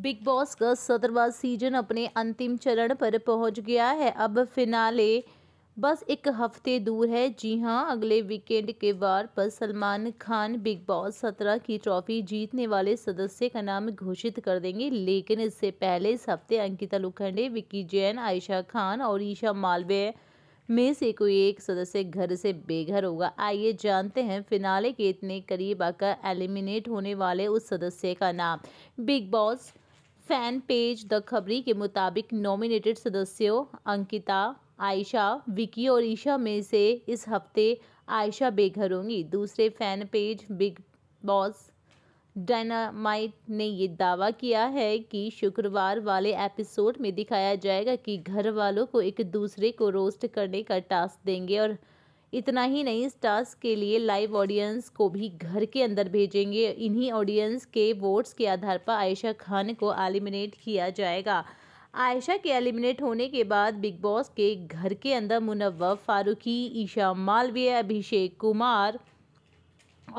big boss का सत्रवा season अपने अंतिम चरण पर पहुंच गया है अब फिनाले बस एक हफ्ते दूर है जी हां अगले वीकेंड के वार पर सलमान खान बिग बॉस सत्रह की ट्रॉफी जीतने वाले सदस्य का नाम घोषित कर देंगे लेकिन इससे पहले इस हफ्ते अंकिता लुखंडे विक्की जैन आयशा खान और ईशा मालवीय में से कोई एक सदस्य घर से बेघर होगा आइए जानते हैं फिनाले के इतने करीब आकर एलिमिनेट होने वाले उस सदस्य का नाम Big Boss fan page the Khabri के मुताबिक नॉमिनेटेड सदस्यों अंकिता आयशा विकी और ईशा में से इस हफ्ते आयशा बेघर होंगी दूसरे fan page Big Boss dynamite ने ये दावा किया है कि शुक्रवार वाले एपिसोड में दिखाया जाएगा कि घर वालों को एक दूसरे को रोस्ट करने का टास्क देंगे और इतना ही नहीं इस टास्क के लिए लाइव ऑडियंस को भी घर के अंदर भेजेंगे इन्हीं ऑडियंस के वोट्स के आधार पर आयशा खान को एलिमिनेट किया जाएगा आयशा के एलिमिनेट होने के बाद बिग बॉस के घर के अंदर मुनव्वर फारूकी ईशा मालवीय अभिषेक कुमार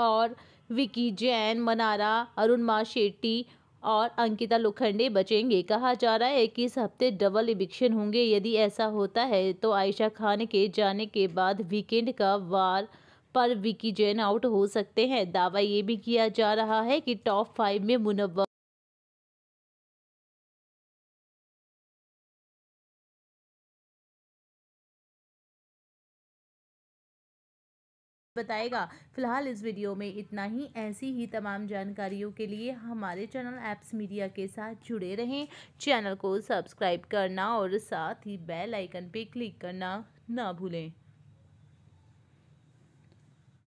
और विकी जैन मनारा अरुणमा शेट्टी और अंकिता लोखंडे बचेंगे कहा जा रहा है कि इस हफ्ते डबल इविक्शन होंगे यदि ऐसा होता है तो आयशा खान के जाने के बाद वीकेंड का वार पर विकी जैन आउट हो सकते हैं दावा ये भी किया जा रहा है कि टॉप फाइव में मुनव्वर बताएगा फिलहाल इस वीडियो में इतना ही ऐसी ही तमाम जानकारियों के लिए हमारे चैनल ऐप्स मीडिया के साथ जुड़े रहें चैनल को सब्सक्राइब करना और साथ ही बेल आइकन पर क्लिक करना ना भूलें